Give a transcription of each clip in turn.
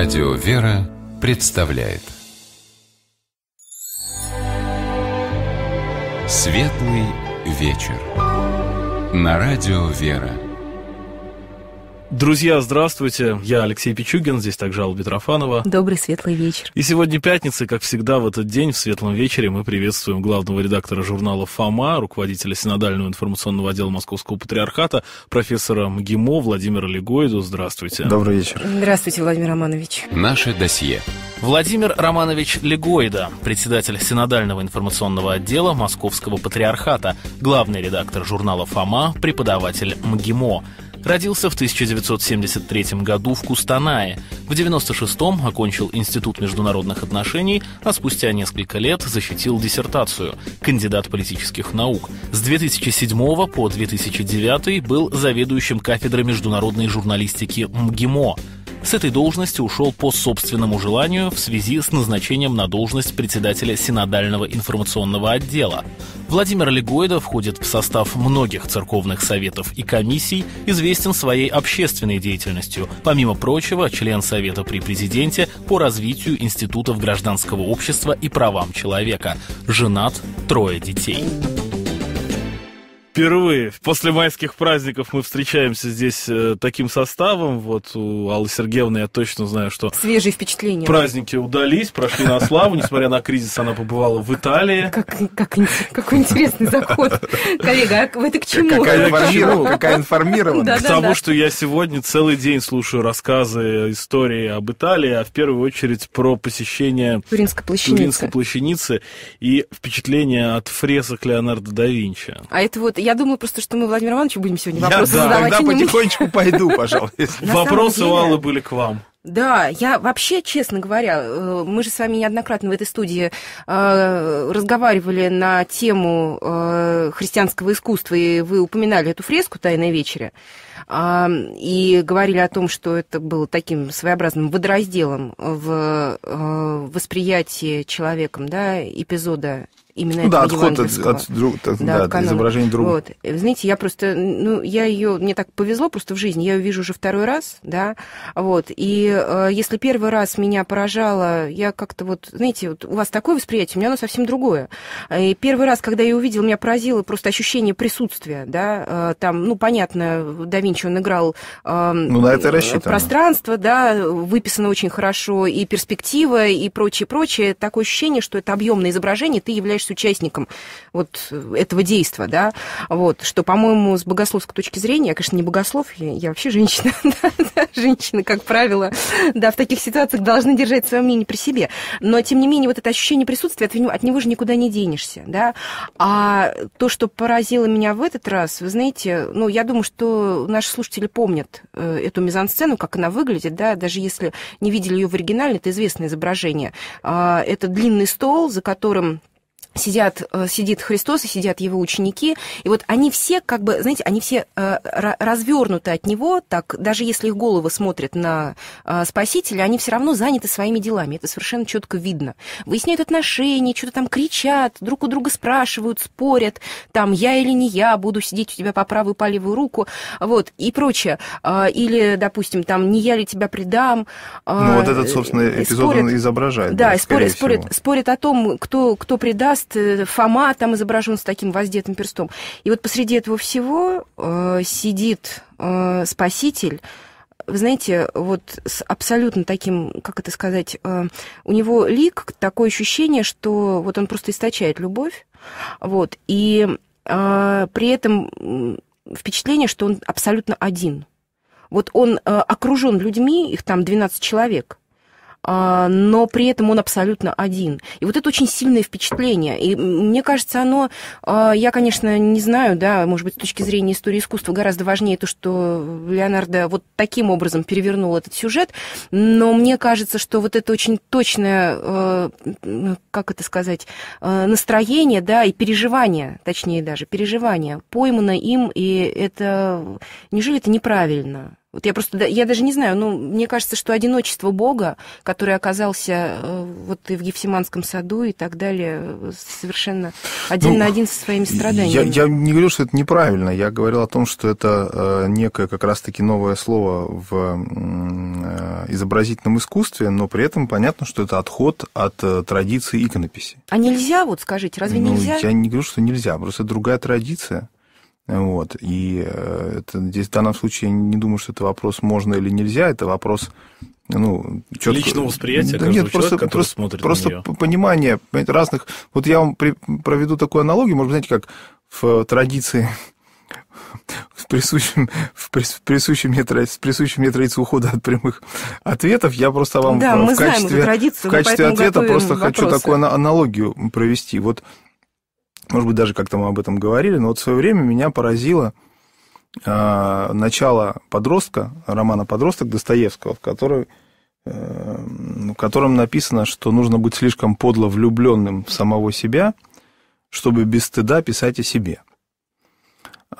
Радио «Вера» представляет Светлый вечер На Радио «Вера» Друзья, здравствуйте. Я Алексей Пичугин, здесь также Алла Митрофанова. Добрый светлый вечер. И сегодня пятница, как всегда в этот день, в светлом вечере, мы приветствуем главного редактора журнала «Фома», руководителя синодального информационного отдела Московского патриархата, профессора МГИМО Владимира Легойду. Здравствуйте. Добрый вечер. Здравствуйте, Владимир Романович. Наше досье. Владимир Романович Легойда, председатель синодального информационного отдела Московского патриархата, главный редактор журнала «Фома», преподаватель МГИМО. Родился в 1973 году в Кустанае. В 1996-м окончил Институт международных отношений, а спустя несколько лет защитил диссертацию «Кандидат политических наук». С 2007 по 2009 был заведующим кафедрой международной журналистики МГИМО – с этой должности ушел по собственному желанию в связи с назначением на должность председателя Синодального информационного отдела. Владимир Легойда входит в состав многих церковных советов и комиссий, известен своей общественной деятельностью. Помимо прочего, член Совета при президенте по развитию институтов гражданского общества и правам человека. Женат, трое детей. Впервые. После майских праздников мы встречаемся здесь э, таким составом. Вот у Аллы Сергеевны я точно знаю, что... Свежие впечатления. Праздники удались, прошли на славу. Несмотря на кризис, она побывала в Италии. Как, как, какой интересный заход. Коллега, а вы это к чему? Какая, информиров... Какая информированность. Да, к тому, что я сегодня целый день слушаю рассказы, истории об Италии, а в первую очередь про посещение... Туринской плащаницы. Туринской плащаницы и впечатления от фресок Леонардо да Винчи. А это вот я я думаю просто, что мы Владимир Ивановичу будем сегодня вопросы я, да, задавать. Тогда а потихонечку мы... пойду, пожалуйста. Вопросы у Аллы были к вам. Да, я вообще, честно говоря, э, мы же с вами неоднократно в этой студии э, разговаривали на тему э, христианского искусства, и вы упоминали эту фреску «Тайная вечеря», э, а, и говорили о том, что это было таким своеобразным водоразделом в э, восприятии человеком да, эпизода именно ну, да, отход от, от, от, от, да, от, от изображения друга. Вот. Знаете, я просто, ну, я ее, мне так повезло просто в жизни, я ее вижу уже второй раз, да, вот, и э, если первый раз меня поражало, я как-то вот, знаете, вот у вас такое восприятие, у меня оно совсем другое. И первый раз, когда я ее увидела, меня поразило просто ощущение присутствия, да, э, там, ну, понятно, да Винчи он играл э, ну, на это пространство, да, выписано очень хорошо, и перспектива, и прочее, прочее, такое ощущение, что это объемное изображение, ты являешься являюсь участником вот э, этого действия, да, вот, что, по-моему, с богословской точки зрения, я, конечно, не богослов, я, я вообще женщина, да, женщины, как правило, да, в таких ситуациях должны держать свое мнение при себе, но, тем не менее, вот это ощущение присутствия, от него, от него же никуда не денешься, да, а то, что поразило меня в этот раз, вы знаете, ну, я думаю, что наши слушатели помнят э, эту мизансцену, как она выглядит, да, даже если не видели ее в оригинале, это известное изображение. А, это длинный стол, за которым сидят, э, сидит Христос и сидят его ученики. И вот они все, как бы, знаете, они все э, развернуты от него, так даже если их головы смотрят на э, Спасителя, они все равно заняты своими делами. Это совершенно четко видно. Выясняют отношения, что-то там кричат, друг у друга спрашивают, спорят, там, я или не я, буду сидеть у тебя по правую, по левую руку, вот, и прочее. А, или, допустим, там, не я ли тебя предам. А, ну, вот этот, собственно, эпизод спорят, он изображает. Да, да спорят, спорят, спорят о том, кто, кто предаст, жест, э, Фома там изображен с таким воздетым перстом. И вот посреди этого всего э, сидит э, спаситель, вы знаете, вот с абсолютно таким, как это сказать, э, у него лик, такое ощущение, что вот он просто источает любовь, вот, и э, при этом впечатление, что он абсолютно один. Вот он э, окружен людьми, их там 12 человек, а, но при этом он абсолютно один. И вот это очень сильное впечатление. И мне кажется, оно, а, я, конечно, не знаю, да, может быть, с точки зрения истории искусства гораздо важнее то, что Леонардо вот таким образом перевернул этот сюжет, но мне кажется, что вот это очень точное, а, как это сказать, настроение, да, и переживание, точнее даже, переживание поймано им, и это, неужели это неправильно? Вот я просто, я даже не знаю, ну, мне кажется, что одиночество Бога, который оказался э, вот и в Гефсиманском саду и так далее, совершенно ну, один ну, на один со своими страданиями. Я, я не говорю, что это неправильно, я говорил о том, что это э, некое как раз-таки новое слово в э, изобразительном искусстве, но при этом понятно, что это отход от традиции иконописи. А нельзя, вот скажите, разве ну, нельзя? Я не говорю, что нельзя, просто другая традиция. Вот. И э, это, здесь в данном случае я не думаю, что это вопрос можно или нельзя, это вопрос ну, четко... Личного восприятия да нет, просто, человека, просто, смотрит просто на нее. понимание разных... Вот я вам при... проведу такую аналогию, может, знаете, как в традиции в присущем, в присущем, мне, в присущем мне традиции ухода от прямых ответов. Я просто вам да, в, качестве, знаем традицию, в качестве ответа просто вопросы. хочу такую аналогию провести. Вот может быть, даже как-то мы об этом говорили, но вот в свое время меня поразило э, начало подростка, романа «Подросток» Достоевского, в, который, э, в котором написано, что нужно быть слишком подло влюбленным в самого себя, чтобы без стыда писать о себе.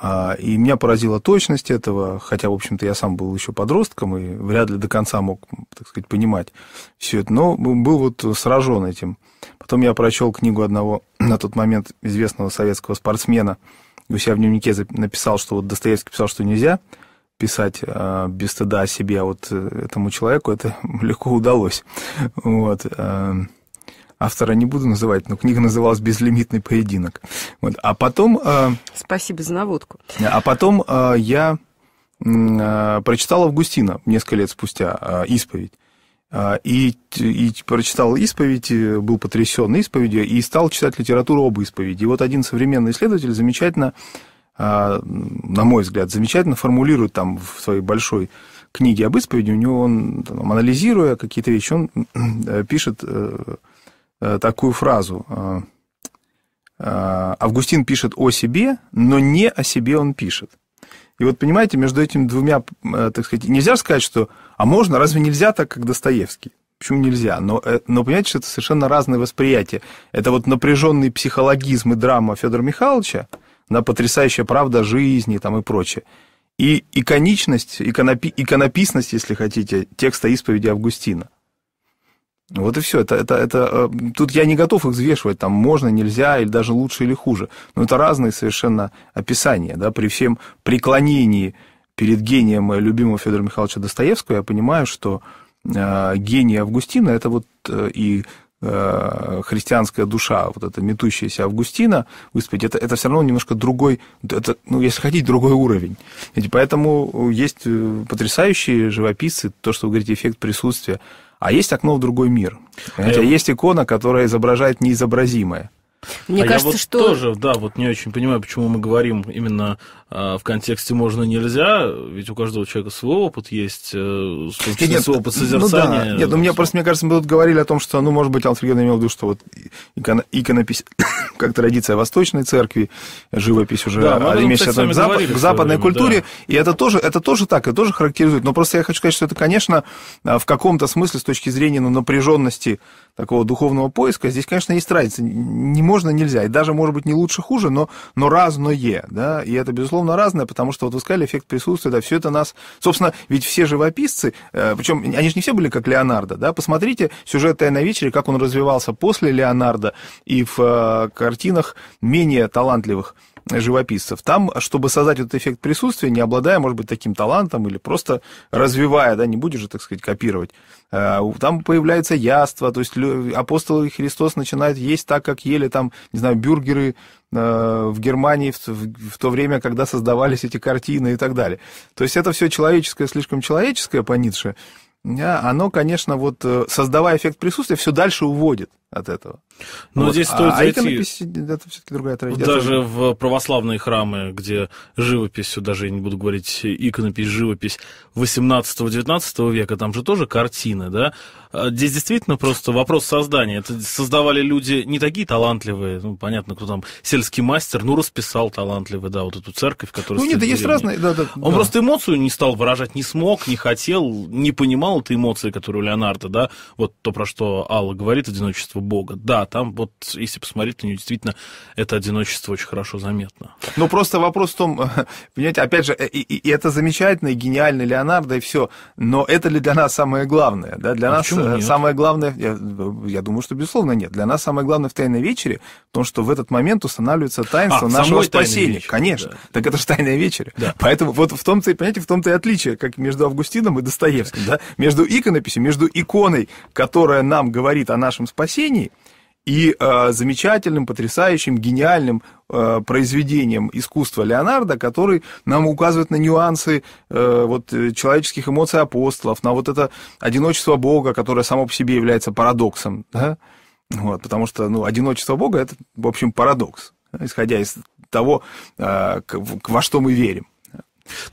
А, и меня поразила точность этого, хотя, в общем-то, я сам был еще подростком и вряд ли до конца мог, так сказать, понимать все это, но был вот сражен этим. Потом я прочел книгу одного на тот момент известного советского спортсмена, у себя в дневнике написал, что вот Достоевский писал, что нельзя писать э, без стыда о себе, а вот э, этому человеку это легко удалось. Вот. Э, автора не буду называть, но книга называлась «Безлимитный поединок». Вот. А потом... Э, Спасибо за наводку. А потом э, я э, прочитал Августина несколько лет спустя э, «Исповедь». А, и, и прочитал исповедь, э, был потрясен исповедью, и стал читать литературу об исповеди. И вот один современный исследователь замечательно, а, на мой взгляд, замечательно формулирует там в своей большой книге об исповеди, у него он, там, анализируя какие-то вещи, он э, пишет э, такую фразу. Августин пишет о себе, но не о себе он пишет. И вот, понимаете, между этими двумя, э, так сказать, нельзя сказать, что... А можно, разве нельзя так, как Достоевский? Почему нельзя? Но, э, но понимаете, что это совершенно разное восприятие. Это вот напряженный психологизм и драма Федора Михайловича, на потрясающая правда жизни там и прочее. И иконичность, иконопи, иконописность, если хотите, текста исповеди Августина – вот и все. Это, это, это, э, тут я не готов их взвешивать, там можно, нельзя, или даже лучше или хуже. Но это разные совершенно описания. Да? При всем преклонении перед гением моего любимого Федора Михайловича Достоевского я понимаю, что э, гений Августина – это вот э, и э, христианская душа, вот эта метущаяся Августина, воспеть, это, это все равно немножко другой, это, ну, если хотите, другой уровень. Ведь поэтому есть э, потрясающие живописцы, то, что вы говорите, эффект присутствия, а есть окно в другой мир. Хотя э, есть икона, которая изображает неизобразимое. Мне а кажется, я вот что... тоже, да, вот не очень понимаю, почему мы говорим именно э, в контексте «можно-нельзя», ведь у каждого человека свой опыт есть, э, собственно, нет, свой опыт созерцания. Ну, да. Нет, ну, мне просто, мне кажется, мы тут говорили о том, что, ну, может быть, Алтфриган имел в виду, что вот икона иконопись, как традиция Восточной Церкви, живопись уже, да, а имеешь к, зап... к западной время, культуре, да. и это тоже, это тоже так, это тоже характеризует. Но просто я хочу сказать, что это, конечно, а, в каком-то смысле, с точки зрения ну, напряженности такого духовного поиска, здесь, конечно, есть разница. Не можно, нельзя. И даже, может быть, не лучше, хуже, но, но разное. Да? И это, безусловно, разное, потому что, вот вы сказали, эффект присутствия, да, все это нас... Собственно, ведь все живописцы, э, причем они же не все были как Леонардо, да? Посмотрите сюжет «Тайна вечери», как он развивался после Леонардо и в э, картинах менее талантливых живописцев. Там, чтобы создать этот эффект присутствия, не обладая, может быть, таким талантом или просто развивая, да, не будешь же, так сказать, копировать, э, там появляется яство, то есть апостол Христос начинает есть так, как ели там, не знаю, бюргеры э, в Германии в, в, в то время, когда создавались эти картины и так далее. То есть это все человеческое, слишком человеческое по Ницше, а оно, конечно, вот э, создавая эффект присутствия, все дальше уводит от этого. Но ну, вот. здесь а стоит а зайти... иконопись, это все-таки другая традиция. Даже в православные храмы, где живопись, даже я не буду говорить иконопись, живопись 18-19 века, там же тоже картины, да? А здесь действительно просто вопрос создания. Это создавали люди не такие талантливые, ну, понятно, кто там сельский мастер, ну, расписал талантливый, да, вот эту церковь, которая... Ну, нет, да есть разные, да, да. Он да. просто эмоцию не стал выражать, не смог, не хотел, не понимал этой эмоции, которую Леонардо, да, вот то, про что Алла говорит, одиночество одиночество Бога. Да, там вот, если посмотреть на нее, действительно, это одиночество очень хорошо заметно. Ну, просто вопрос в том, понимаете, опять же, э, и, и это замечательно, и гениально Леонардо, и все, но это ли для нас самое главное? Да? Для а нас э, самое главное, я, я думаю, что, безусловно, нет. Для нас самое главное в «Тайной вечере» в том, что в этот момент устанавливается таинство а, нашего спасения. Вечер, Конечно. Да. Так это же «Тайная вечеря». Да. Поэтому вот в том-то, понимаете, в том-то и отличие, как между Августином и Достоевским, да? между иконописью, между иконой, которая нам говорит о нашем спасении, произведений, и э, замечательным, потрясающим, гениальным э, произведением искусства Леонардо, который нам указывает на нюансы э, вот, э, человеческих эмоций апостолов, на вот это одиночество Бога, которое само по себе является парадоксом. Да? Вот, потому что ну, одиночество Бога – это, в общем, парадокс, да, исходя из того, э, во что мы верим.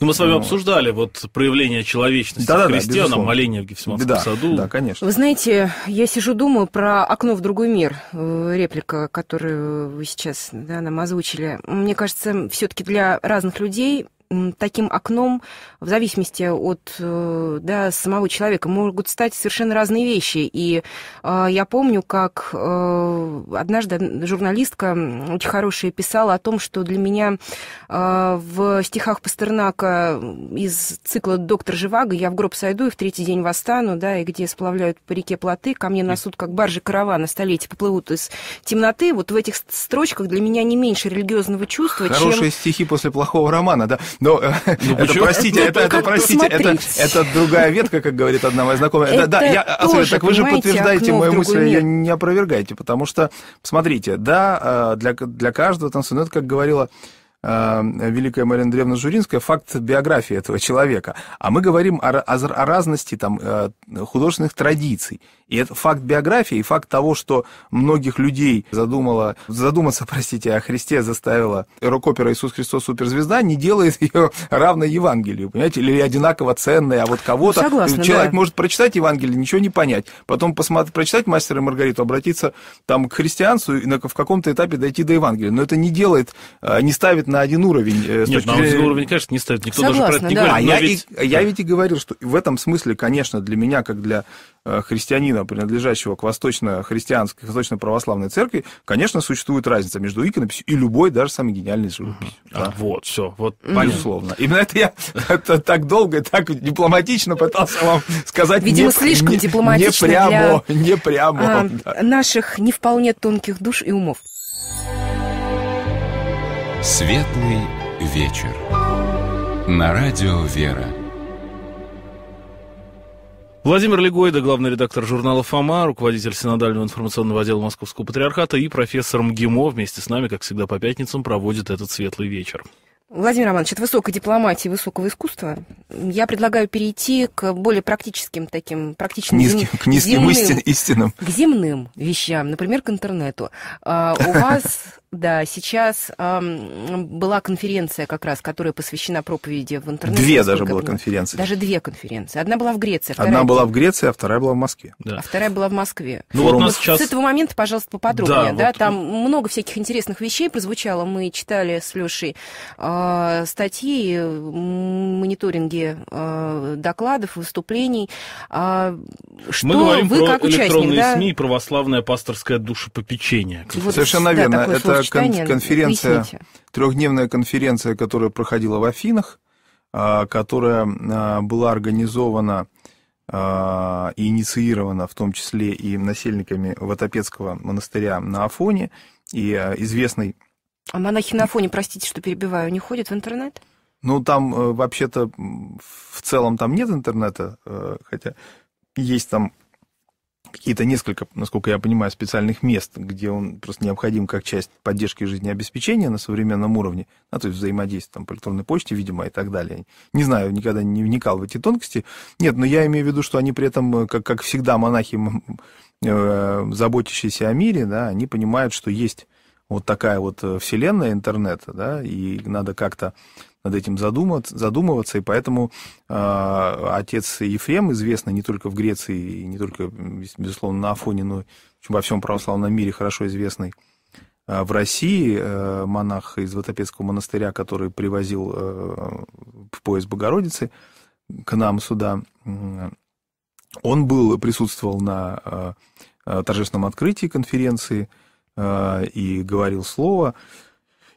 Ну, мы с вами ну, обсуждали вот проявление человечности да, крестьянам, да, моления в Гефсиманском да, саду. Да, конечно. Вы знаете, я сижу, думаю про «Окно в другой мир», э, реплика, которую вы сейчас да, нам озвучили. Мне кажется, все таки для разных людей таким окном, в зависимости от э, да, самого человека, могут стать совершенно разные вещи. И э, я помню, как э, однажды журналистка очень хорошая писала о том, что для меня в стихах Пастернака из цикла «Доктор Живаго» я в гроб сойду и в третий день восстану, да, и где сплавляют по реке плоты, ко мне несут, как баржи каравана, столетия поплывут из темноты. Вот в этих строчках для меня не меньше религиозного чувства, Хорошие чем... стихи после плохого романа, да. Но ну, ну, э, ну, это, простите, это, это, простите, это, это другая ветка, как говорит одна моя знакомая. Это, да, я, тоже, так вы же подтверждаете мою мысль, ее не опровергаете, потому что, смотрите, да, э, для, для каждого танцует, ну, это, как говорила Э, Великая Марина Древна Журинская, факт биографии этого человека. А мы говорим о, о, о разности там, э, художественных традиций. И это факт биографии, и факт того, что многих людей задумала, задуматься, простите, о Христе заставила рок-опера «Иисус Христос суперзвезда», не делает ее равной Евангелию, понимаете, или одинаково ценной, а вот кого-то... Э, согласна, Человек да. может прочитать Евангелие, ничего не понять, потом посмотреть, прочитать «Мастера и Маргариту», обратиться там к христианству и на, в каком-то этапе дойти до Евангелия. Но это не делает, не ставит на один уровень. Э, Нет, точки... на один уровень, конечно, не ставит. Никто Согласна, даже про это не да. говорит. А я, ведь... И, я ведь и говорил, что в этом смысле, конечно, для меня, как для э, христианина, принадлежащего к восточно-христианской, восточно-православной церкви, конечно, существует разница между иконописью и любой, даже самой гениальной живописью. mm Да? А, вот, все, вот Безусловно. Понятно. Именно это я это так долго и так дипломатично пытался вам сказать. Видимо, не, слишком не, дипломатично не прямо, для не прямо, а, да. наших не вполне тонких душ и умов. Светлый вечер. На радио «Вера». Владимир Легойда, главный редактор журнала «Фома», руководитель синодального информационного отдела Московского патриархата и профессор МГИМО вместе с нами, как всегда, по пятницам проводит этот светлый вечер. Владимир Романович, от высокой дипломатии, высокого искусства я предлагаю перейти к более практическим таким, практичным... Низким, зем... К низким земным, истин, истинам. К земным вещам, например, к интернету. А, у вас, да, сейчас была конференция как раз, которая посвящена проповеди в интернете. Две даже было конференции. Даже две конференции. Одна была в Греции. А вторая... Одна была в Греции, а вторая была в Москве. Да. А вторая была в Москве. Ну, Форум. вот нас сейчас... С этого момента, пожалуйста, поподробнее. Да, Там много всяких интересных вещей прозвучало. Мы читали с Лешей... А, Э, статьи, мониторинги э, докладов, выступлений. А, что Мы говорим вы, про как электронные участник, да? СМИ и православное пасторское душепопечение. Вот, Совершенно да, верно. Это конференция, выясните. трехдневная конференция, которая проходила в Афинах, а, которая а, была организована и инициирована в том числе и насельниками Ватопецкого монастыря на Афоне и известной а монахи на фоне, простите, что перебиваю, не ходят в интернет? Ну, там э, вообще-то в целом там нет интернета, э, хотя есть там какие-то несколько, насколько я понимаю, специальных мест, где он просто необходим как часть поддержки жизнеобеспечения на современном уровне, а, то есть взаимодействие там, по электронной почте, видимо, и так далее. Не знаю, никогда не вникал в эти тонкости. Нет, но я имею в виду, что они при этом, э, как, как всегда, монахи, э, заботящиеся о мире, да, они понимают, что есть вот такая вот э, вселенная интернета, да, и надо как-то над этим задуматься, задумываться, и поэтому э, отец Ефрем, известный не только в Греции, и не только, безусловно, на Афоне, но во всем православном мире хорошо известный, а, в России э, монах из Ватопецкого монастыря, который привозил э, в поезд Богородицы к нам сюда, он был, присутствовал на торжественном открытии конференции, Э, и говорил слово.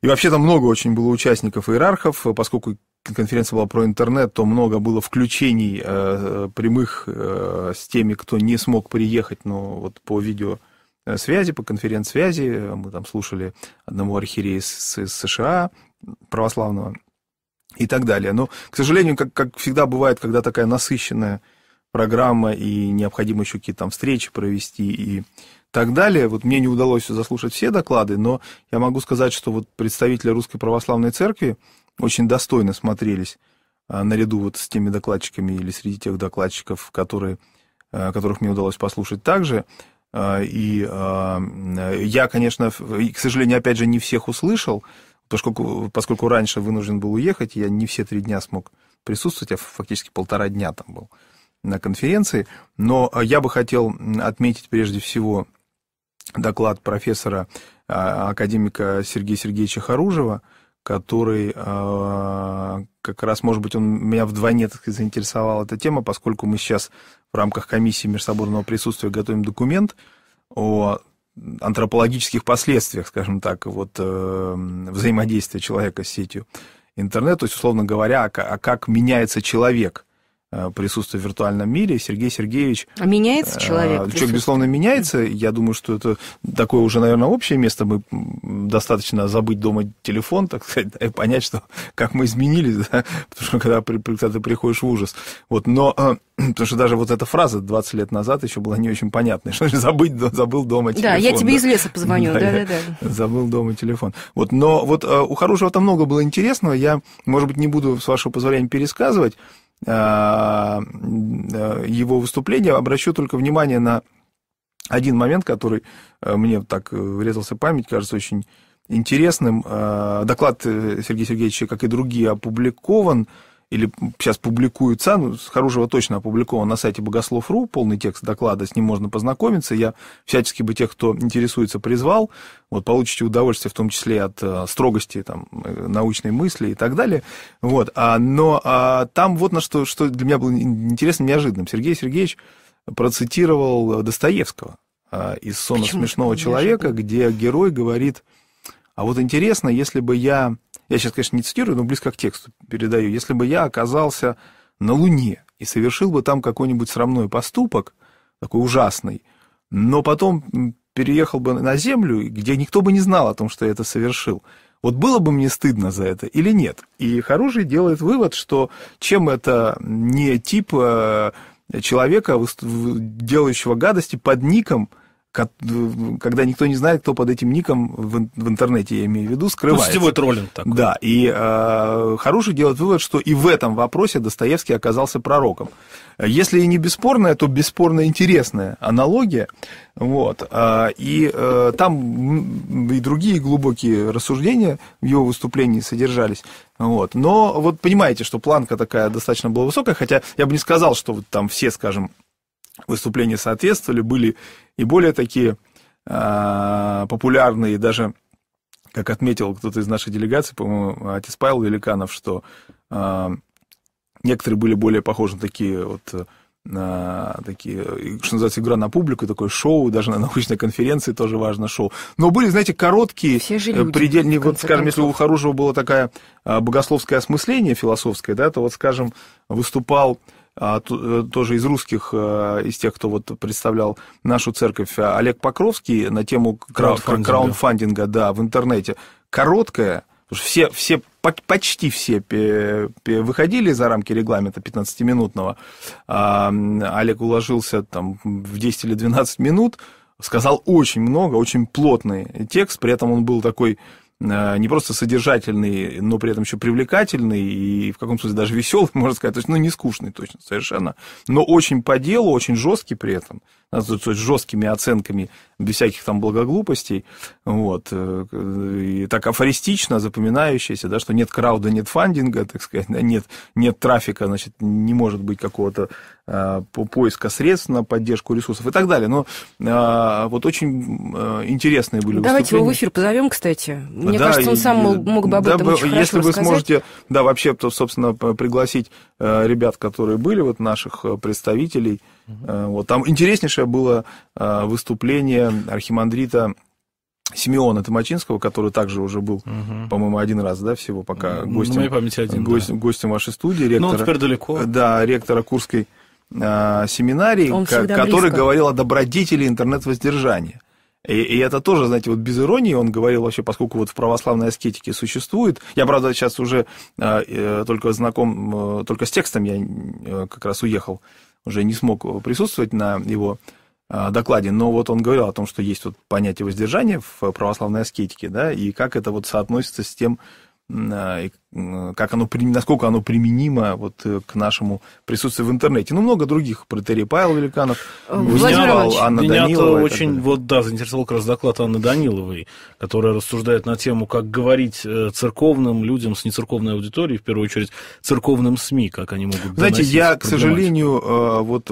И вообще там много очень было участников иерархов, поскольку конференция была про интернет, то много было включений э, прямых э, с теми, кто не смог приехать, но вот по видеосвязи по конференц-связи. Мы там слушали одного архиерея из, из США, православного, и так далее. Но, к сожалению, как, как всегда бывает, когда такая насыщенная программа, и необходимо еще какие-то там встречи провести, и так далее. Вот мне не удалось заслушать все доклады, но я могу сказать, что вот представители Русской Православной Церкви очень достойно смотрелись а, наряду вот с теми докладчиками или среди тех докладчиков, которые, а, которых мне удалось послушать также. А, и я, конечно, к сожалению, опять же, не всех услышал, поскольку, поскольку раньше вынужден был уехать, я не все три дня смог присутствовать, я фактически полтора дня там был на конференции. Но я бы хотел отметить прежде всего доклад профессора а, академика Сергея Сергеевича Харужева, который а, как раз, может быть, он меня вдвойне так сказать, заинтересовала эта тема, поскольку мы сейчас в рамках комиссии межсоборного присутствия готовим документ о антропологических последствиях, скажем так, вот, э, взаимодействия человека с сетью интернет, то есть, условно говоря, а, а как меняется человек – Э, присутствие в виртуальном мире. Сергей Сергеевич... А меняется э, человек? Человек, безусловно, меняется. Я думаю, что это такое уже, наверное, общее место. Мы достаточно забыть дома телефон, так сказать, и понять, что как мы изменились, да? потому что когда, когда ты приходишь в ужас. Вот, но э, Потому что даже вот эта фраза 20 лет назад еще была не очень понятной, что забыть, забыл дома телефон. Да, я тебе да. из леса позвоню, да-да-да. Забыл дома телефон. Вот, но вот у хорошего там много было интересного, я, может быть, не буду, с вашего позволения, пересказывать, Э, э, его выступления. Обращу только внимание на один момент, который э, мне так врезался в память, кажется очень интересным. Доклад Сергея Сергеевича, как и другие, опубликован или сейчас публикуется, ну, хорошего точно опубликован на сайте богослов.ру, полный текст доклада, с ним можно познакомиться. Я всячески бы тех, кто интересуется, призвал. Вот, получите удовольствие в том числе от э, строгости там, э, научной мысли и так далее. Вот, а, но а, там вот на что, что для меня было интересным, неожиданным. Сергей Сергеевич процитировал Достоевского а, из «Сона Почему смешного человека», где герой говорит, а вот интересно, если бы я я сейчас, конечно, не цитирую, но близко к тексту передаю, если бы я оказался на Луне и совершил бы там какой-нибудь срамной поступок, такой ужасный, но потом переехал бы на Землю, где никто бы не знал о том, что я это совершил, вот было бы мне стыдно за это или нет? И Харужий делает вывод, что чем это не тип э, человека, делающего гадости под ником – когда никто не знает, кто под этим ником в, интернете, я имею в виду, ну, скрывается. Ну, сетевой троллинг такой. Да, и э, хороший делает вывод, что и в этом вопросе Достоевский оказался пророком. Если и не бесспорная, то бесспорно интересная аналогия. Вот. Э, и э, там и другие глубокие рассуждения в его выступлении содержались. Вот. Но вот понимаете, что планка такая достаточно была высокая, хотя я бы не сказал, что вот там все, скажем, выступления соответствовали, были и более такие э, популярные, даже, как отметил кто-то из нашей делегации, по-моему, отец Павел Великанов, что э, некоторые были более похожи на такие вот на такие, что называется, игра на публику, такое шоу, даже на научной конференции тоже важно шоу. Но были, знаете, короткие, э, предельные, вот, скажем, если у Харужева было такое а, богословское осмысление философское, да, то вот, скажем, выступал а э, тоже из русских, э, из тех, кто вот представлял нашу церковь, а Олег Покровский на тему краудфандинга, краудфандинга да, в интернете. Короткая, все, все, почти все выходили за рамки регламента 15-минутного. А, Олег уложился там в 10 или 12 минут, сказал очень много, очень плотный текст, при этом он был такой Э, не просто содержательный, но при этом еще привлекательный и в каком то смысле даже веселый, можно сказать, то есть, ну, не скучный точно совершенно, но очень по делу, очень жесткий при этом с жесткими оценками, без всяких там благоглупостей, вот, э, и так афористично запоминающееся, да, что нет крауда, нет фандинга, так сказать, нет, нет трафика, значит, не может быть какого-то э, поиска средств на поддержку ресурсов и так далее. Но э, вот очень э, интересные были Давайте выступления. его в эфир позовем, кстати. Мне да, кажется, он сам и, мог бы об да, этом да, очень Если вы рассказать. сможете, да, вообще, то, собственно, пригласить ребят, которые были, вот наших представителей, Э, вот, там интереснейшее было э, выступление архимандрита Симеона Томачинского, который также уже был, угу. по-моему, один раз, да, всего пока гостем, ну, На моей памяти один, гость, да. гостем вашей студии. Ректора, Но ну, он теперь далеко. Э, да, ректора Курской э, семинарии, к, который близко. говорил о добродетели интернет-воздержания. И, и это тоже, знаете, вот без иронии он говорил вообще, поскольку вот в православной аскетике существует. Я, правда, сейчас уже э, только знаком, э, только с текстом я э, как раз уехал уже не смог присутствовать на его а, докладе, но вот он говорил о том, что есть вот понятие воздержания в православной аскетике, да, и как это вот соотносится с тем, а, и как оно, насколько оно применимо вот э, к нашему присутствию в интернете. Ну, много других про Павел Великанов, э, Владимир Анна меня Данилова. Меня очень, далее. вот да, заинтересовал как раз доклад Анны Даниловой, которая рассуждает на тему, как говорить э, церковным людям с нецерковной аудиторией, в первую очередь церковным СМИ, как они могут Знаете, я, к сожалению, вот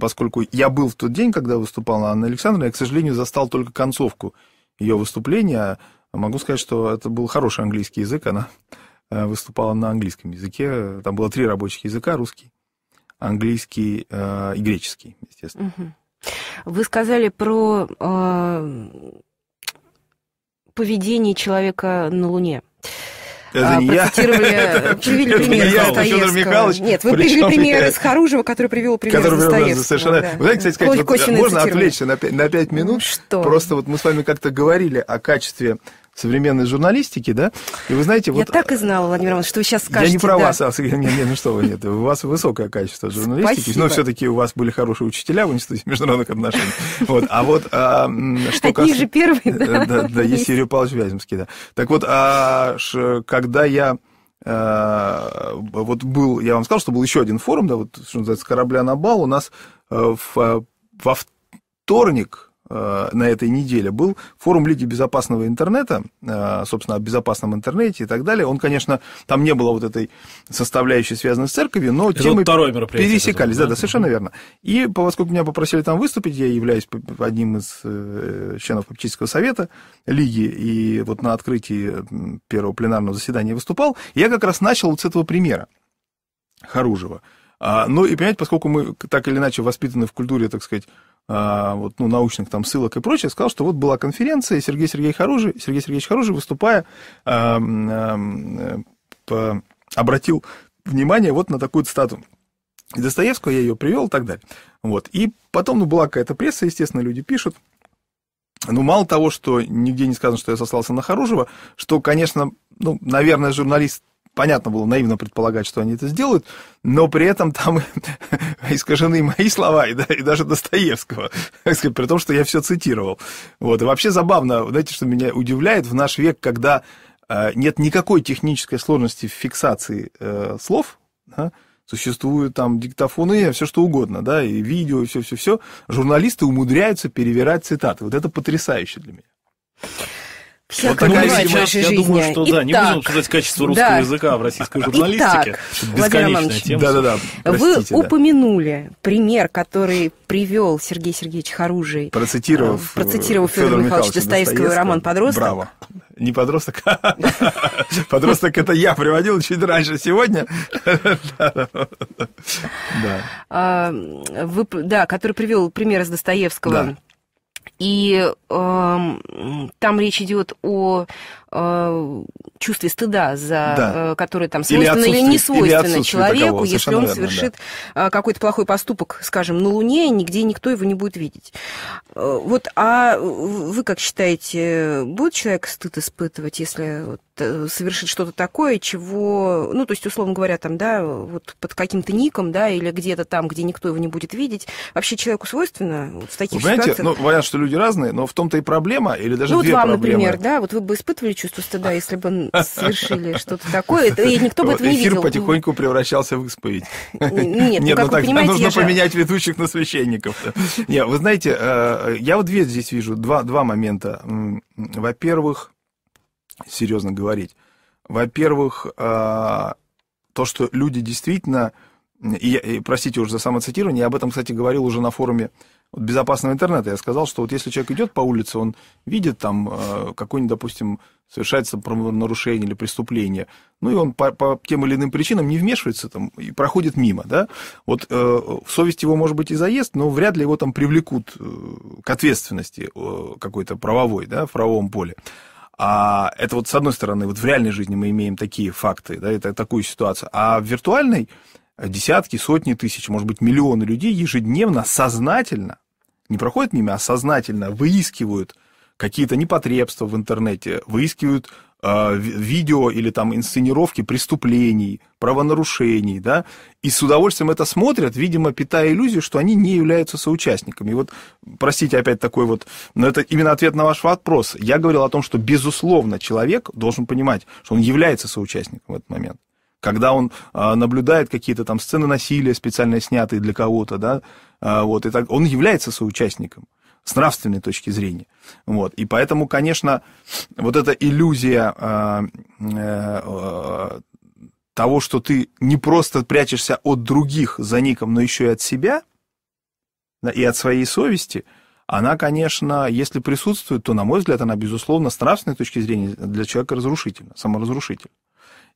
поскольку я был в тот день, когда выступала Анна Александровна, я, к сожалению, застал только концовку ее выступления, а могу сказать, что это был хороший английский язык. Она э, выступала на английском языке. Там было три рабочих языка, русский, английский э, и греческий, естественно. Вы сказали про э, поведение человека на Луне. Это а, не я. привели это пример не Достоевского. Нет, вы Причем привели пример я... из Харужева, который привел пример который Достоевского. Совершенно... Да. Вы знаете, кстати, сказать, вот, э, можно отвлечься на 5, на 5 ну минут? Что? Просто вот мы с вами как-то говорили о качестве современной журналистики, да? И вы знаете, вот... Я так и э, знала, Владимир Иванович, что вы сейчас скажете. Я не про да. вас, а... нет, нет, ну что вы, нет, у вас высокое качество журналистики, Спасибо. но все-таки у вас были хорошие учителя в Институте международных отношений. Вот, а вот а, что Одни кас... же первые, э, да. Да, да есть Юрий Павлович Вяземский, да. Так вот, а, ш, когда я э, вот был, я вам сказал, что был еще один форум, да, вот, что называется, корабля на бал, у нас в, во вторник, Э, на этой неделе был форум Лиги безопасного интернета, э, собственно, о безопасном интернете и так далее. Он, конечно, там не было вот этой составляющей, связанной с церковью, но Это темы пересекались. Да, да, совершенно верно. И поскольку меня попросили там выступить, я являюсь одним из э, членов Баптистского совета Лиги, и вот на открытии первого пленарного заседания выступал, я как раз начал вот с этого примера Харужева. А, ну и, понимаете, поскольку мы так или иначе воспитаны в культуре, так сказать, а, вот, ну, научных там ссылок и прочее, сказал, что вот была конференция, Сергей Сергеевич Хоружий, Сергей Сергеевич Хоружий, выступая, а, а, по, обратил внимание вот на такую цитату. И Достоевского я ее привел и так далее. Вот. И потом, ну, была какая-то пресса, естественно, люди пишут. Ну, мало того, что нигде не сказано, что я сослался на Харужева, что, конечно, ну, наверное, журналист понятно было наивно предполагать, что они это сделают, но при этом там искажены мои слова, и, да, и даже Достоевского, при том, что я все цитировал. Вот, и вообще забавно, знаете, что меня удивляет в наш век, когда э, нет никакой технической сложности в фиксации э, слов, да, существуют там диктофоны, все что угодно, да, и видео, и все-все-все, журналисты умудряются перевирать цитаты. Вот это потрясающе для меня вот такая сейчас, жизни. Я думаю, что Итак, да, не будем обсуждать качество русского да. языка в российской журналистике. Итак, бесконечная тема. Да, да, да. Простите, вы да. упомянули пример, который привел Сергей Сергеевич Харужий, процитировав, э, процитировав э, Федора Михайловича Достоевского роман «Подросток». Браво. Не подросток. А подросток это я приводил чуть раньше сегодня. А, да, который привел пример из Достоевского и э, там речь идет о Э, чувстве стыда, за да. Э, которое там свойственно или, или не свойственно или человеку, такового, если он верно, совершит да. Э, какой-то плохой поступок, скажем, на Луне, нигде никто его не будет видеть. Вот, а вы как считаете, будет человек стыд испытывать, если вот совершит что-то такое, чего, ну, то есть, условно говоря, там, да, вот под каким-то ником, да, или где-то там, где никто его не будет видеть. Вообще человеку свойственно вот в таких вы понимаете, ситуациях... ну, понятно, что люди разные, но в том-то и проблема, или даже ну, вот вам, проблемы. например, да, вот вы бы испытывали чувство стыда, если бы совершили что-то такое, и никто бы этого не видел. Эфир потихоньку превращался в исповедь. Нет, Нет ну, ну так нужно поменять ведущих на священников. Нет, вы знаете, э, я вот две здесь вижу, два два момента. Во-первых, серьезно говорить, во-первых, э, то, что люди действительно, и, и простите уже за самоцитирование, я об этом, кстати, говорил уже на форуме вот безопасного интернета. Я сказал, что вот если человек идет по улице, он видит там э, какой-нибудь, допустим, совершается нарушение или преступление, ну и он по, по тем или иным причинам не вмешивается там и проходит мимо, да. Вот э, совесть его, может быть, и заезд, но вряд ли его там привлекут э, к ответственности э, какой-то правовой, да, в правовом поле. А это вот с одной стороны, вот в реальной жизни мы имеем такие факты, да, это такую ситуацию. А в виртуальной десятки, сотни тысяч, может быть, миллионы людей ежедневно сознательно не проходят мимо, а сознательно выискивают какие-то непотребства в интернете, выискивают э, видео или там инсценировки преступлений, правонарушений, да, и с удовольствием это смотрят, видимо, питая иллюзию, что они не являются соучастниками. И вот, простите, опять такой вот, но это именно ответ на ваш вопрос. Я говорил о том, что, безусловно, человек должен понимать, что он является соучастником в этот момент когда он а, наблюдает какие-то там сцены насилия, специально снятые для кого-то, да, а, вот, и так, он является соучастником с нравственной точки зрения. Вот. И поэтому, конечно, вот эта иллюзия э, э, того, что ты не просто прячешься от других за ником, но еще и от себя, да, и от своей совести, она, конечно, если присутствует, то, на мой взгляд, она, безусловно, с нравственной точки зрения для человека разрушительна, саморазрушительна.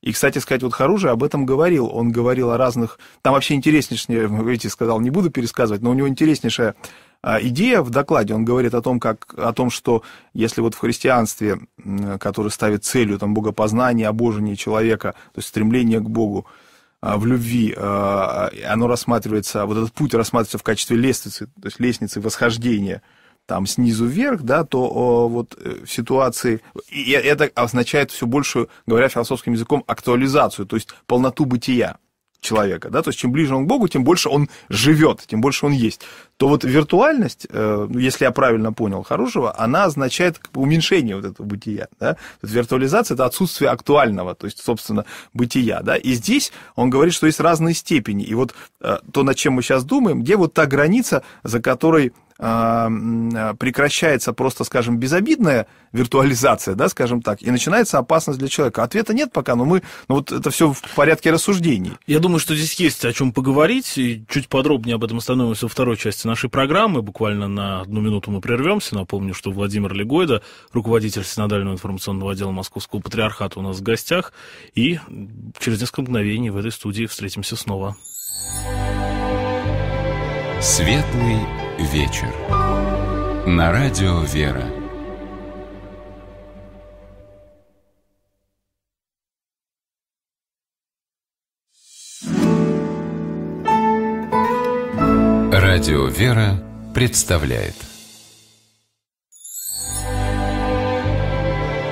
И, кстати сказать, вот Харужи об этом говорил. Он говорил о разных... Там вообще интереснейшее, видите, сказал, не буду пересказывать, но у него интереснейшая а, идея в докладе. Он говорит о том, как, о том, что если вот в христианстве, которое ставит целью там, богопознание, обожение человека, то есть стремление к Богу, а, в любви, а, оно рассматривается, вот этот путь рассматривается в качестве лестницы, то есть лестницы восхождения – там снизу вверх, да, то о, вот э, в ситуации, и это означает все большую, говоря философским языком, актуализацию, то есть полноту бытия человека, да, то есть чем ближе он к Богу, тем больше он живет, тем больше он есть. То вот виртуальность, э, ну, если я правильно понял хорошего, она означает уменьшение вот этого бытия, да. Виртуализация это отсутствие актуального, то есть собственно бытия, да. И здесь он говорит, что есть разные степени, и вот э, то, над чем мы сейчас думаем, где вот та граница, за которой а, а, прекращается просто, скажем, безобидная виртуализация, да, скажем так, и начинается опасность для человека. Ответа нет пока, но мы, ну вот это все в порядке рассуждений. Я думаю, что здесь есть о чем поговорить, и чуть подробнее об этом остановимся во второй части нашей программы. Буквально на одну минуту мы прервемся. Напомню, что Владимир Легойда, руководитель Синодального информационного отдела Московского патриархата у нас в гостях, и через несколько мгновений в этой студии встретимся снова. Светлый Вечер. На радио «Вера». Радио «Вера» представляет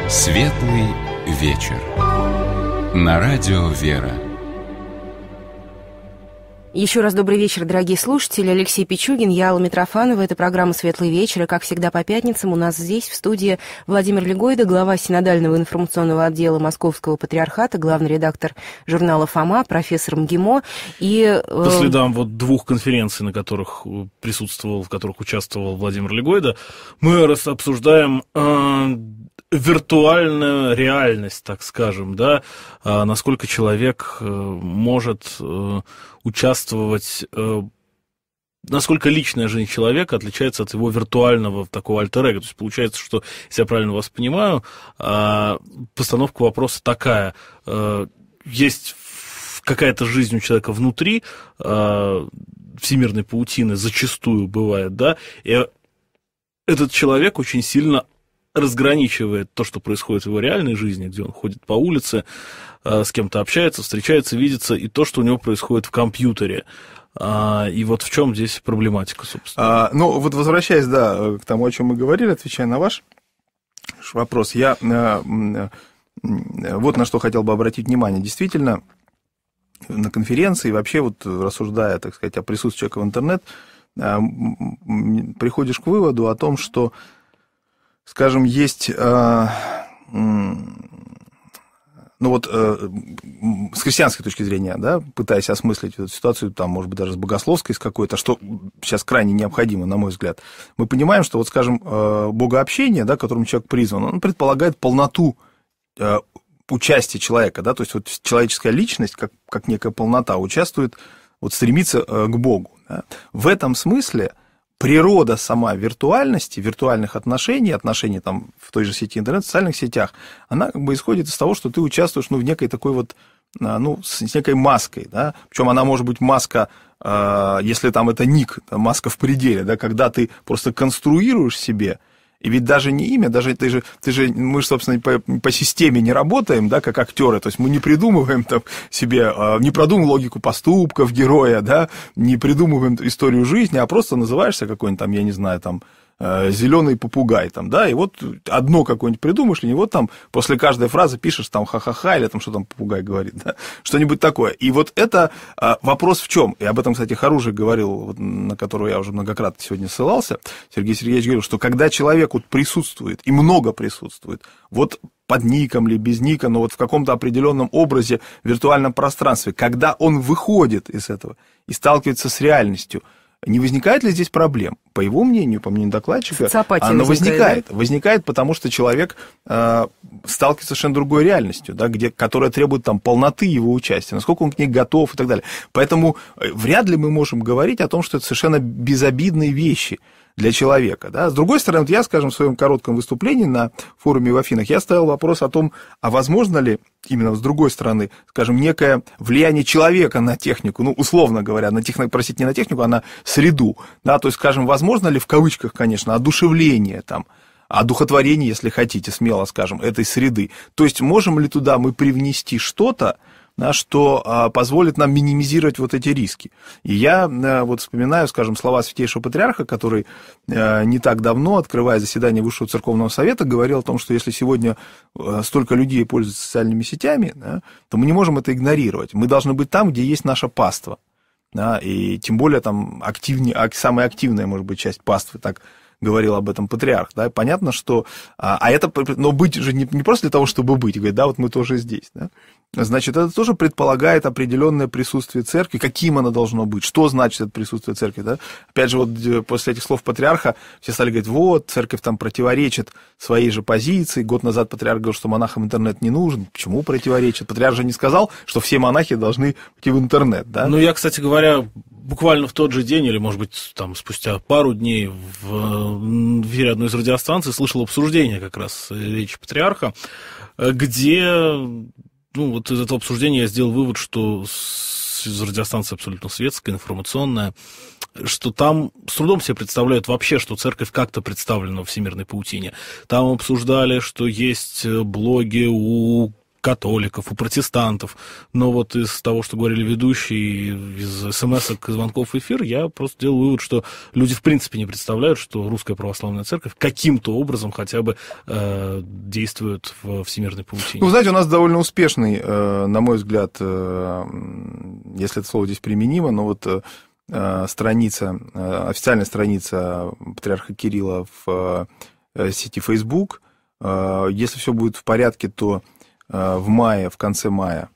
Светлый вечер. На радио «Вера» Еще раз добрый вечер, дорогие слушатели. Алексей Пичугин, я Алла Митрофанова. Это программа «Светлый вечер». И, как всегда, по пятницам у нас здесь, в студии, Владимир Легойда, глава Синодального информационного отдела Московского патриархата, главный редактор журнала «Фома», профессор МГИМО. И, э... По следам вот двух конференций, на которых э, присутствовал, в которых участвовал Владимир Легойда, мы раз обсуждаем э, виртуальную реальность, так скажем, да, а насколько человек э, может э, участвовать э, насколько личная жизнь человека отличается от его виртуального такого альтер -эго. То есть получается, что, если я правильно вас понимаю, а, постановка вопроса такая. Есть какая-то жизнь у человека внутри а, всемирной паутины, зачастую бывает, да, и этот человек очень сильно разграничивает то, что происходит в его реальной жизни, где он ходит по улице, э, с кем-то общается, встречается, видится, и то, что у него происходит в компьютере. А, и вот в чем здесь проблематика, собственно. А, ну, вот возвращаясь, да, э, к тому, о чем мы говорили, отвечая на ваш вопрос, я э, вот на что хотел бы обратить внимание. Действительно, на конференции вообще вот рассуждая, так сказать, о присутствии человека в интернет, приходишь к выводу о том, что скажем, есть... Э, ну вот э, с христианской точки зрения, да, пытаясь осмыслить эту ситуацию, там, может быть, даже с богословской с какой-то, что сейчас крайне необходимо, на мой взгляд, мы понимаем, что вот, скажем, э, богообщение, да, которым человек призван, он предполагает полноту э, участия человека, да, то есть вот человеческая личность, как, как некая полнота, участвует, вот стремится э, к Богу. Да. В этом смысле э, природа сама виртуальности, виртуальных отношений, отношений там в той же сети интернет, в социальных сетях, она как бы исходит из того, что ты участвуешь ну, в некой такой вот а, ну, с некой маской, да, причем она может быть маска, а, если там это ник, маска в пределе, да, когда ты просто конструируешь себе и ведь даже не имя, даже ты же, ты же мы же, собственно, по, по системе не работаем, да, как актеры. То есть мы не придумываем там себе, а, не продумываем логику поступков героя, да, не придумываем историю жизни, а просто называешься какой-нибудь там, я не знаю, там, Э, зеленый попугай, там, да, и вот одно какое-нибудь придумаешь, и вот там после каждой фразы пишешь там ха-ха-ха, или там что там попугай говорит, да, что-нибудь такое. И вот это э, вопрос в чем? И об этом, кстати, Харужик говорил, на которую я уже многократно сегодня ссылался, Сергей Сергеевич говорил, что когда человек вот присутствует, и много присутствует, вот под ником ли, без ника, но вот в каком-то определенном образе в виртуальном пространстве, когда он выходит из этого и сталкивается с реальностью – не возникает ли здесь проблем? По его мнению, по мнению докладчика, Социопатия она возникает. Возникает, да? возникает потому что человек э, сталкивается с совершенно другой реальностью, да, где, которая требует там, полноты его участия, насколько он к ней готов и так далее. Поэтому э, вряд ли мы можем говорить о том, что это совершенно безобидные вещи для человека. Да? С другой стороны, вот я, скажем, в своем коротком выступлении на форуме в Афинах, я ставил вопрос о том, а возможно ли именно с другой стороны, скажем, некое влияние человека на технику, ну, условно говоря, на техно, простите, не на технику, а на среду, да, то есть, скажем, возможно ли в кавычках, конечно, одушевление там, одухотворение, если хотите, смело скажем, этой среды. То есть, можем ли туда мы привнести что-то, что а, позволит нам минимизировать вот эти риски. И я а, вот вспоминаю, скажем, слова Святейшего Патриарха, который а, не так давно, открывая заседание Высшего Церковного Совета, говорил о том, что если сегодня столько людей пользуются социальными сетями, да, то мы не можем это игнорировать. Мы должны быть там, где есть наша паства, Да, и тем более там активнее, самая активная, может быть, часть паствы так говорил об этом патриарх, да, понятно, что... А, а это, но быть же не, не просто для того, чтобы быть, говорит, да, вот мы тоже здесь, да. Значит, это тоже предполагает определенное присутствие церкви, каким оно должно быть, что значит это присутствие церкви, да. Опять же, вот э, после этих слов патриарха все стали говорить, вот, церковь там противоречит своей же позиции, год назад патриарх говорил, что монахам интернет не нужен, почему противоречит? Патриарх же не сказал, что все монахи должны идти в интернет, да. Ну, я, кстати говоря, буквально в тот же день, или, может быть, там, спустя пару дней в в эфире одной из радиостанций слышал обсуждение как раз речи патриарха, э, где, ну, вот из этого обсуждения я сделал вывод, что радиостанции абсолютно светская, информационная, что там с трудом себе представляют вообще, что церковь как-то представлена во всемирной паутине. Там обсуждали, что есть э, блоги у католиков, у протестантов. Но вот из того, что говорили ведущие, из смс и звонков в эфир, я просто делаю вывод, что люди в принципе не представляют, что русская православная церковь каким-то образом хотя бы э, действует в всемирной паутине. Ну, знаете, у нас довольно успешный, э, на мой взгляд, э, если это слово здесь применимо, но вот э, э, страница, э, официальная страница патриарха Кирилла в сети Facebook – если все будет в порядке, то Э, в мае, в конце мая,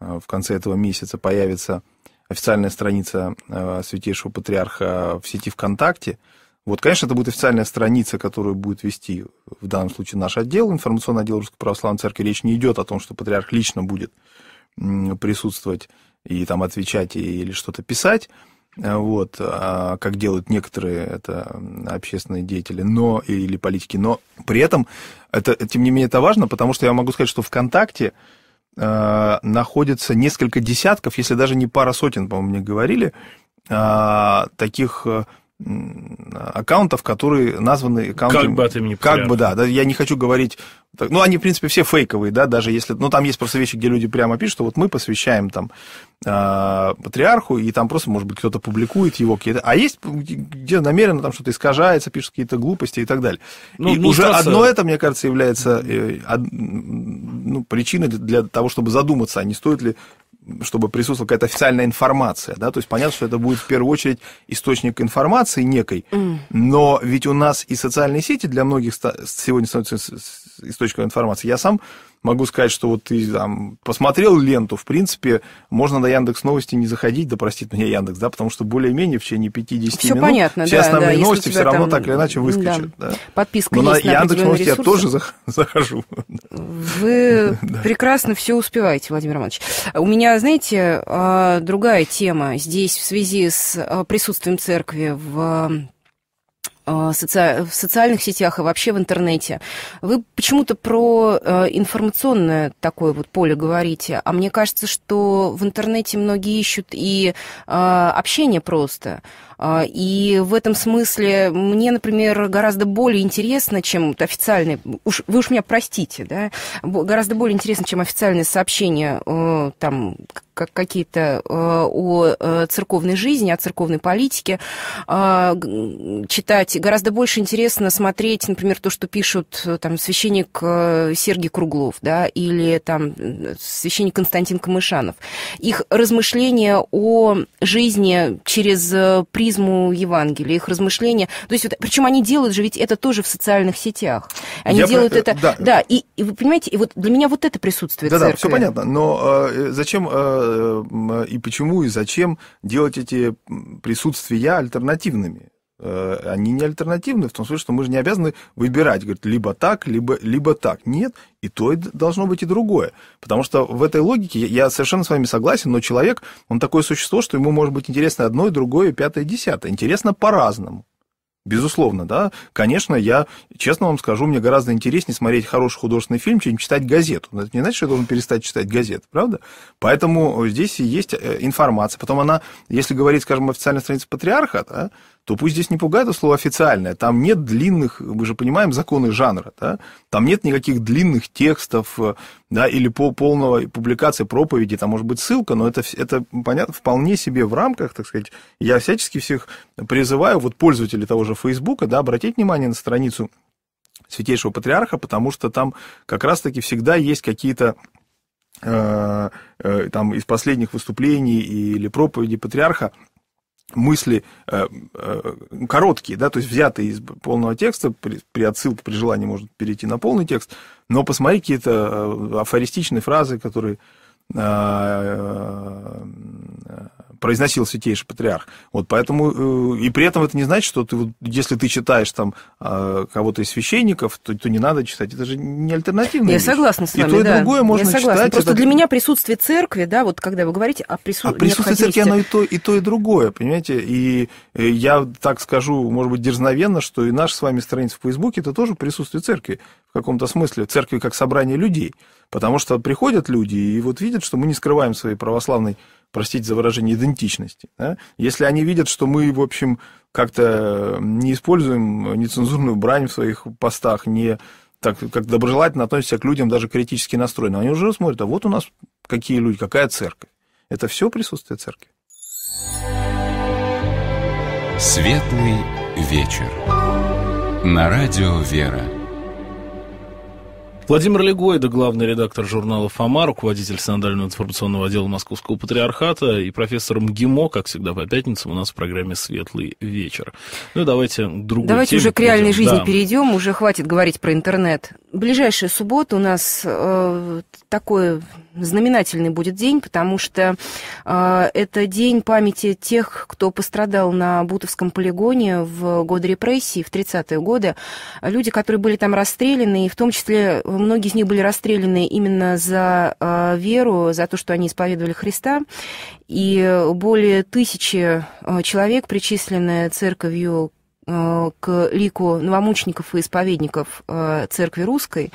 э, в конце этого месяца появится официальная страница э, Святейшего Патриарха в сети ВКонтакте. Вот, конечно, это будет официальная страница, которую будет вести в данном случае наш отдел, информационный отдел Русской Православной Церкви. Речь не идет о том, что патриарх лично будет присутствовать и там отвечать или что-то писать. Э, вот, а, как делают некоторые это общественные деятели, но или политики, но при этом это, тем не менее, это важно, потому что я могу сказать, что ВКонтакте э, находится несколько десятков, если даже не пара сотен, по-моему, мне говорили, э, таких э, аккаунтов, которые названы аккаунтами... Как бы от имени Как бы, да, да. Я не хочу говорить... Так, ну, они, в принципе, все фейковые, да, даже если... Ну, там есть просто вещи, где люди прямо пишут, что вот мы посвящаем там а, патриарху, и там просто, может быть, кто-то публикует его какие-то... А есть, где намеренно там что-то искажается, пишут какие-то глупости и так далее. Ну, и уже кажется... одно это, мне кажется, является э, ну, причиной для того, чтобы задуматься, а не стоит ли чтобы присутствовала какая-то официальная информация, да, то есть понятно, что это будет в первую очередь источник информации некой, mm. но ведь у нас и социальные сети для многих сегодня становятся источником информации. Я сам могу сказать, что вот ты там посмотрел ленту, в принципе, можно на Яндекс Новости не заходить, да простит меня Яндекс, да, потому что более-менее в течение 50 все минут понятно, все да, основные да, новости все равно там... так или иначе выскочат. Да. Да. Подписка Но есть на, на Яндекс Новости ресурсы. я тоже захожу. Вы прекрасно все успеваете, Владимир Иванович. У меня, знаете, а, другая тема здесь в связи с а, присутствием церкви в Э, соци... в социальных сетях и вообще в интернете. Вы почему-то про э, информационное такое вот поле говорите, а мне кажется, что в интернете многие ищут и э, общение просто. А, и в этом смысле мне, например, гораздо более интересно, чем официальные, уж, вы уж меня простите, да, гораздо более интересно, чем официальные сообщения э, там как какие-то э, о э, церковной жизни, о церковной политике а, читать. Гораздо больше интересно смотреть, например, то, что пишут там священник Сергей Круглов, да, или там священник Константин Камышанов. Их размышления о жизни через призму призму Евангелия, их размышления. То есть, вот, причем они делают же ведь это тоже в социальных сетях. Они Я делают про... это... Да, да и, и вы понимаете, и вот для меня вот это присутствует. да, Да, все понятно, но э, зачем э, и почему и зачем делать эти присутствия альтернативными? Э, они не альтернативны в том смысле, что мы же не обязаны выбирать, говорит, либо так, либо, либо так. Нет, и то и должно быть и другое. Потому что в этой логике я совершенно с вами согласен, но человек, он такое существо, что ему может быть интересно одно, и другое, и пятое, и десятое. Интересно по-разному. Безусловно, да. Конечно, я, честно вам скажу, мне гораздо интереснее смотреть хороший художественный фильм, чем читать газету. это не значит, что я должен перестать читать газеты, правда? Поэтому э, здесь есть э, информация. Потом она, если говорить, скажем, официальной странице патриарха, да, а, то пусть здесь не пугает это а слово официальное. Там нет длинных, мы же понимаем законы жанра, да? там нет никаких длинных текстов э, да, или по полного публикации проповеди, там может быть ссылка, но это, это понятно, вполне себе в рамках, так сказать. Я всячески всех призываю, вот пользователи того же Фейсбука, да, обратить внимание на страницу Святейшего Патриарха, потому что там как раз-таки всегда есть какие-то э, э, там из последних выступлений или проповеди патриарха мысли э, э короткие, да, то есть взятые из полного текста, при, при отсылке, при желании можно перейти на полный текст, но посмотри какие-то э, афористичные фразы, которые э, э, произносил святейший патриарх. Вот поэтому, э, и при этом это не значит, что ты, если ты читаешь там а, кого-то из священников, то, то не надо читать. Это же не альтернативная Я вещь. согласна с вами, И то, да. и другое можно Я согласна. читать. Просто это... для меня присутствие церкви, да, вот когда вы говорите о а присутствии... А присутствие церкви, оно и то, и то, и другое, понимаете? И э, я так скажу, может быть, дерзновенно, что и наша с вами страница в Фейсбуке, это тоже присутствие церкви в каком-то смысле, церкви как собрание людей. Потому что приходят люди и вот видят, что мы не скрываем своей православной простите за выражение, идентичности. Да? Если они видят, что мы, в общем, как-то не используем нецензурную брань в своих постах, не так как доброжелательно относимся к людям, даже критически настроенным, они уже смотрят, а вот у нас какие люди, какая церковь. Это все присутствие церкви. Светлый вечер. На радио «Вера». Владимир Легойда, главный редактор журнала «Фома», руководитель синодального информационного отдела Московского патриархата и профессор МГИМО, как всегда, по пятницам у нас в программе «Светлый вечер». Ну, давайте к другой Давайте уже к реальной перейдем. жизни да. перейдем, уже хватит говорить про интернет ближайшая суббота у нас э, такой знаменательный будет день, потому что э, это день памяти тех, кто пострадал на Бутовском полигоне в годы репрессий, в 30-е годы. Люди, которые были там расстреляны, и в том числе многие из них были расстреляны именно за э, веру, за то, что они исповедовали Христа. И более тысячи э, человек причислены церковью Э, к лику новомучеников и исповедников э, церкви русской.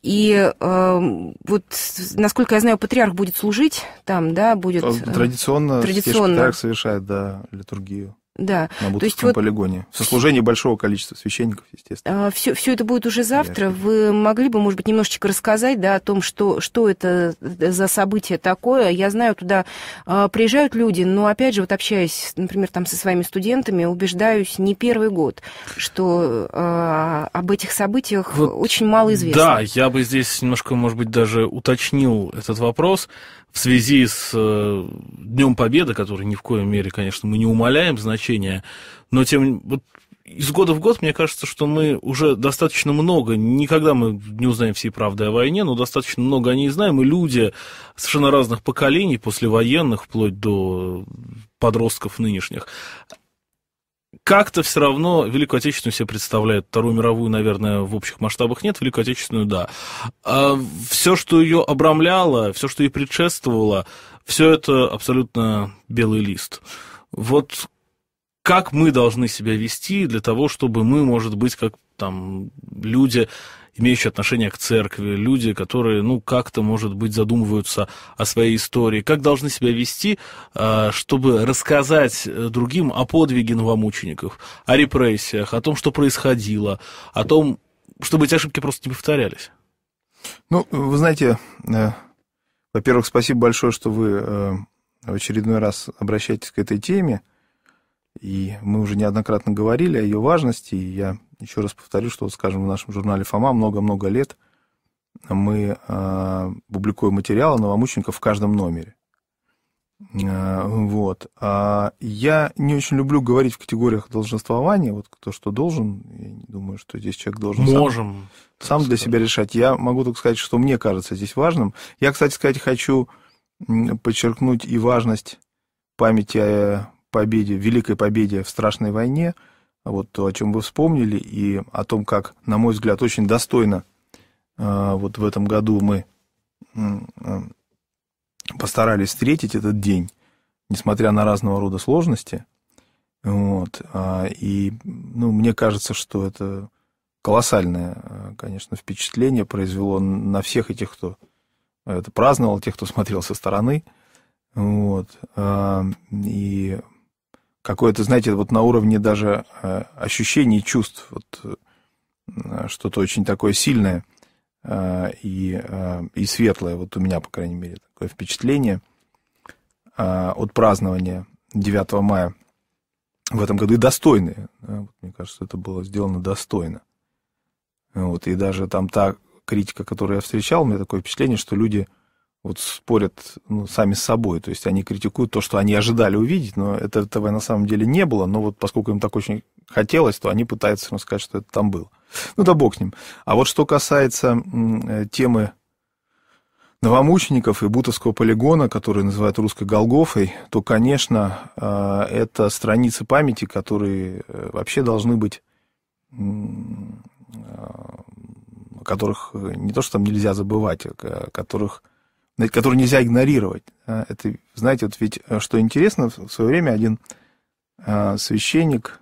И э, вот, насколько я знаю, патриарх будет служить там, да, будет... Традиционно, традиционно. патриарх совершает, да, литургию. Да. На Бутовском То есть вот... полигоне. В сослужении большого количества священников, естественно. А, все, все это будет уже завтра. Конечно. Вы могли бы, может быть, немножечко рассказать да, о том, что, что это за событие такое. Я знаю, туда а, приезжают люди, но, опять же, вот общаясь, например, там со своими студентами, убеждаюсь не первый год, что а, об этих событиях вот, очень мало известно. Да, я бы здесь немножко, может быть, даже уточнил этот вопрос в связи с э, Днем Победы, который ни в коем мере, конечно, мы не умоляем, значит, общения. Но тем вот, из года в год, мне кажется, что мы уже достаточно много, никогда мы не узнаем всей правды о войне, но достаточно много о ней знаем, и люди совершенно разных поколений, послевоенных, вплоть до подростков нынешних, как-то все равно Великую Отечественную себе представляют. Вторую мировую, наверное, в общих масштабах нет, Великую Отечественную – да. А все, что ее обрамляло, все, что ей предшествовало, все это абсолютно белый лист. Вот как мы должны себя вести для того, чтобы мы, может быть, как там люди, имеющие отношение к церкви, люди, которые, ну, как-то, может быть, задумываются о своей истории, как должны себя вести, а, чтобы рассказать э, другим о подвиге новомучеников, о репрессиях, о том, что происходило, о том, чтобы эти ошибки просто не повторялись. Ну, вы знаете, э, во-первых, спасибо большое, что вы э, в очередной раз обращаетесь к этой теме. И мы уже неоднократно говорили о ее важности, и я еще раз повторю, что, скажем, в нашем журнале «Фома» много-много лет мы э, публикуем материалы новомучеников в каждом номере. Э, вот. А я не очень люблю говорить в категориях долженствования, вот кто что должен, я не думаю, что здесь человек должен Можем, сам, сам для себя решать. Я могу только сказать, что мне кажется здесь важным. Я, кстати сказать, хочу подчеркнуть и важность памяти о победе, великой победе в страшной войне, вот то, о чем вы вспомнили, и о том, как, на мой взгляд, очень достойно а, вот в этом году мы а, постарались встретить этот день, несмотря на разного рода сложности. Вот. А, и ну, мне кажется, что это колоссальное, конечно, впечатление произвело на всех тех, кто это праздновал, тех, кто смотрел со стороны. Вот. И какое-то, знаете, вот на уровне даже э, ощущений, чувств, вот э, что-то очень такое сильное э, и, и светлое, вот у меня, по крайней мере, такое впечатление от празднования 9 мая в этом году и достойные. мне кажется, это было сделано достойно. Вот, и даже там та критика, которую я встречал, у меня такое впечатление, что люди вот спорят ну, сами с собой. То есть они критикуют то, что они ожидали увидеть, но это, этого на самом деле не было. Но вот поскольку им так очень хотелось, то они пытаются ну, сказать, что это там было. Ну да бог с ним. А вот что касается э, темы новомучеников и Бутовского полигона, который называют русской Голгофой, то, конечно, э, это страницы памяти, которые э, вообще должны быть которых не то, что там нельзя забывать, а, о которых который нельзя игнорировать. А, это, знаете, вот ведь э, что интересно, в свое время один а, священник,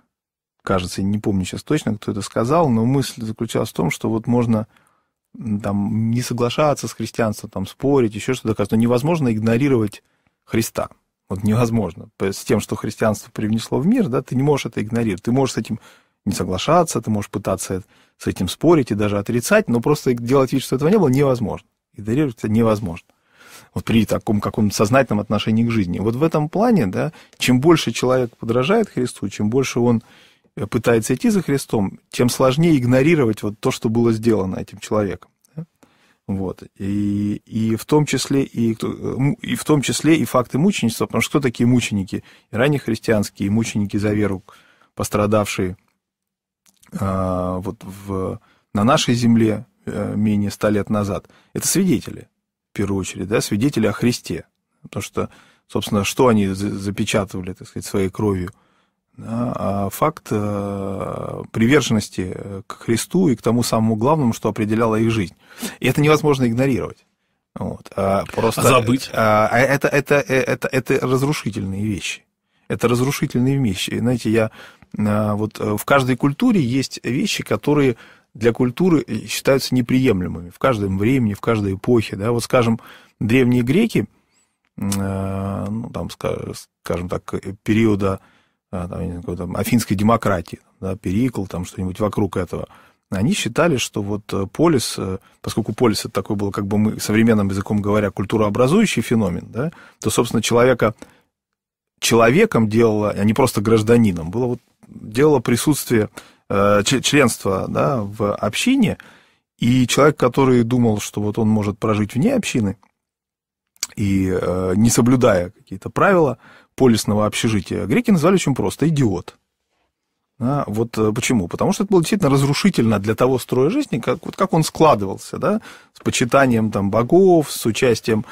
кажется, не помню сейчас точно, кто это сказал, но мысль заключалась в том, что вот можно там не соглашаться с христианством, там спорить, еще что-то, но невозможно игнорировать Христа. Вот невозможно. С тем, что христианство привнесло в мир, да, ты не можешь это игнорировать. Ты можешь с этим не соглашаться, ты можешь пытаться э, с этим спорить и даже отрицать, но просто делать вид, что этого не было, невозможно. Игнорировать это невозможно вот при таком каком-то сознательном отношении к жизни. Вот в этом плане, да, чем больше человек подражает Христу, чем больше он э, пытается идти за Христом, тем сложнее игнорировать вот то, что было сделано этим человеком. Вот. И, и, в том числе, и, и в том числе и факты мученичества, потому что кто такие мученики? И ранние христианские, и мученики за веру, пострадавшие а, вот в, на нашей земле э, менее ста лет назад. Это свидетели первую очередь, да, свидетели о Христе. Потому что, собственно, что они запечатывали, так сказать, своей кровью? Да, а факт э, приверженности э, к Христу и к тому самому главному, что определяло их жизнь. И это невозможно игнорировать. Вот, а просто, э, Забыть. А, а, это, это, э, это, это разрушительные вещи. Это разрушительные вещи. Знаете, я вот в каждой культуре есть вещи, которые для культуры считаются неприемлемыми в каждом времени, в каждой эпохе. Да? Вот, скажем, древние греки, э, ну, там, скажем так, э, периода э, там, там, афинской демократии, да, Перикл, там что-нибудь вокруг этого, они считали, что вот полис, поскольку полис это такой был, как бы мы современным языком говоря, культурообразующий феномен, да, то, собственно, человека человеком делало, а не просто гражданином, было вот делало присутствие Э, членства да, в общине, и человек, который думал, что вот он может прожить вне общины, и э, не соблюдая какие-то правила полисного общежития, греки назвали очень просто «идиот». Да, вот э, почему? Потому что это было действительно разрушительно для того строя жизни, как, вот как он складывался, да, с почитанием там, богов, с участием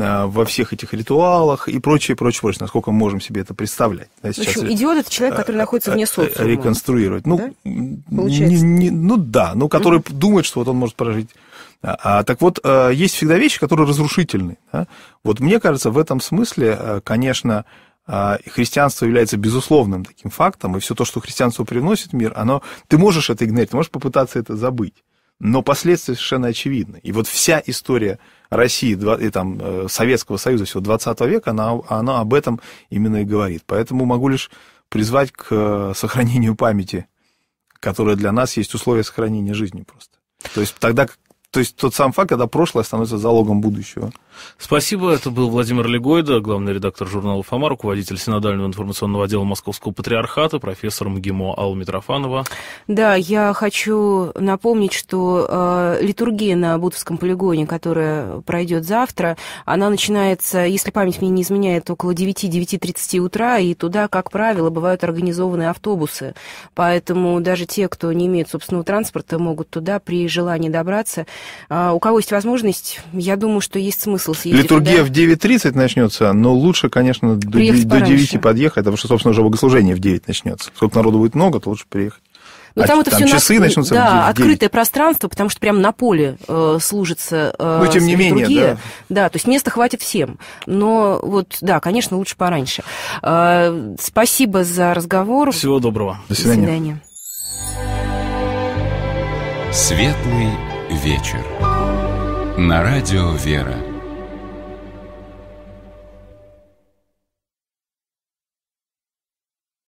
Э, во всех этих ритуалах и прочее, прочее, прочее, насколько мы можем себе это представлять. Да, сейчас в общем, идиот – это человек, э, который находится э, вне социума. Реконструировать. Ну, да? Не, не, ну да, ну, который mm-hmm. думает, что вот он может прожить а, а так вот, есть всегда вещи, которые разрушительны. Да? Вот мне кажется, в этом смысле, конечно, христианство является безусловным таким фактом, и все то, что христианство приносит в мир, оно, ты можешь это игнорировать, ты можешь попытаться это забыть но последствия совершенно очевидны. И вот вся история России и там, э, Советского Союза всего 20 века, она, она об этом именно и говорит. Поэтому могу лишь призвать к э, сохранению памяти, которая для нас есть условие сохранения жизни просто. То есть тогда, то есть тот сам факт, когда прошлое становится залогом будущего. Спасибо. Это был Владимир Легойда, главный редактор журнала «Фома», руководитель синодального информационного отдела Московского патриархата, профессор МГИМО Алла Митрофанова. Да, я хочу напомнить, что э, литургия на Бутовском полигоне, которая пройдет завтра, она начинается, если память мне не изменяет, около 9-9.30 утра, и туда, как правило, бывают организованы автобусы. Поэтому даже те, кто не имеет собственного транспорта, могут туда при желании добраться. Э, у кого есть возможность, я думаю, что есть смысл смысл съездить Литургия туда? в 9.30 начнется, но лучше, конечно, до, приехать до 9 подъехать, потому что, собственно, уже богослужение в 9 начнется. Сколько народу будет много, то лучше приехать. Ну, а там это там все часы на... начнутся да, в 9. открытое пространство, потому что прямо на поле э, служится э, Ну, тем не менее, да. Да, то есть места хватит всем. Но вот, да, конечно, лучше пораньше. Э, спасибо за разговор. Всего доброго. До свидания. До свидания. Светлый вечер. На радио «Вера».